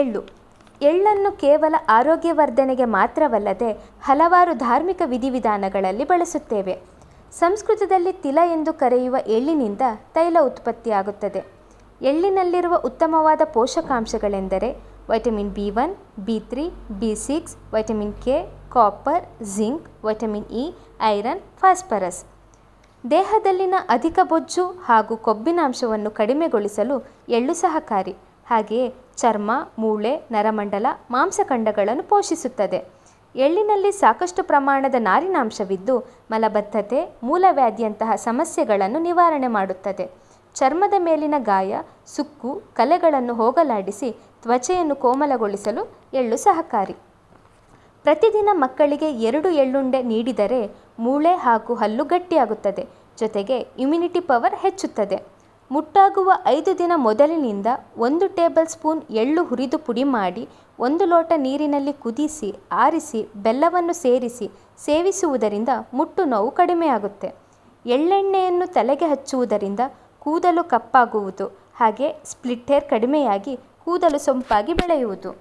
ಎಳ್ಳು ಎಳ್ಳನ್ನು ಕೇವಲ ಆರೋಗ್ಯವರ್ಧನೆಗೆ ಮಾತ್ರವಲ್ಲದೆ ಹಲವಾರು ಧಾರ್ಮಿಕ ವಿಧಿವಿಧಾನಗಳಲ್ಲಿ ಬಳಸುತ್ತೇವೆ ಸಂಸ್ಕೃತದಲ್ಲಿ ತಿಲ ಎಂದು ಕರೆಯುವ ಎಳ್ಳಿನಿಂದ ತೈಲ ಉತ್ಪತ್ತಿಯಾಗುತ್ತದೆ ಎಳ್ಳಿನಲ್ಲಿರುವ ಉತ್ತಮವಾದ ಪೋಷಕಾಂಶಗಳೆಂದರೆ vitamin B one B three B six vitamin K copper zinc vitamin E iron phosphorus ದೇಹದಲ್ಲಿನ ಅಧಿಕ ಬೊಜ್ಜು ಹಾಗೂ ಕೊಬ್ಬಿನಾಂಶವನ್ನು ಕಡಿಮೆಗೊಳಿಸಲು ಎಳ್ಳು ಸಹಕಾರಿ ಹಾಗೆಯೇ ಚರ್ಮ ಮೂಳೆ ನರಮಂಡಲ ಮಾಂಸಖಂಡಗಳನ್ನು ಪೋಷಿಸುತ್ತದೆ ಎಳ್ಳಿನಲ್ಲಿ ಸಾಕಷ್ಟು ಪ್ರಮಾಣದ ನಾರಿನಾಂಶವಿದ್ದು ಮಲಬದ್ಧತೆ ಮೂಲವ್ಯಾಧಿಯಂತಹ ಸಮಸ್ಯೆಗಳನ್ನು ನಿವಾರಣೆ ಮಾಡುತ್ತದೆ ಚರ್ಮದ ಮೇಲಿನ ಗಾಯ ಸುಕ್ಕು ಕಲೆಗಳನ್ನು ಹೋಗಲಾಡಿಸಿ ತ್ವಚೆಯನ್ನು ಕೋಮಲಗೊಳಿಸಲು ಎಳ್ಳು ಸಹಕಾರಿ ಪ್ರತಿದಿನ ಮಕ್ಕಳಿಗೆ ಎರಡು ಎಳ್ಳುಂಡೆ ನೀಡಿದರೆ ಮೂಳೆ ಹಾಗೂ ಹಲ್ಲು ಗಟ್ಟಿಯಾಗುತ್ತದೆ ಜೊತೆಗೆ ಇಮ್ಯುನಿಟಿ ಪವರ್ ಹೆಚ್ಚುತ್ತದೆ ಮುಟ್ಟಾಗುವ ಐದು ದಿನ ಮೊದಲಿನಿಂದ ಒಂದು ಟೇಬಲ್ ಸ್ಪೂನ್ ಎಳ್ಳು ಹುರಿದು ಪುಡಿ ಮಾಡಿ ಒಂದು ಲೋಟ ನೀರಿನಲ್ಲಿ ಕುದಿಸಿ ಆರಿಸಿ ಬೆಲ್ಲವನ್ನು ಸೇರಿಸಿ ಸೇವಿಸುವುದರಿಂದ ಮುಟ್ಟು ನೋವು ಕಡಿಮೆಯಾಗುತ್ತೆ ಎಳ್ಳೆಣ್ಣೆಯನ್ನು ತಲೆಗೆ ಹಚ್ಚುವುದರಿಂದ ಕೂದಲು ಕಪ್ಪಾಗುವುದು ಹಾಗೆ ಸ್ಪ್ಲಿಟ್ ಹೇರ್ ಕಡಿಮೆಯಾಗಿ ಕೂದಲು ಸೊಂಪಾಗಿ ಬೆಳೆಯುವುದು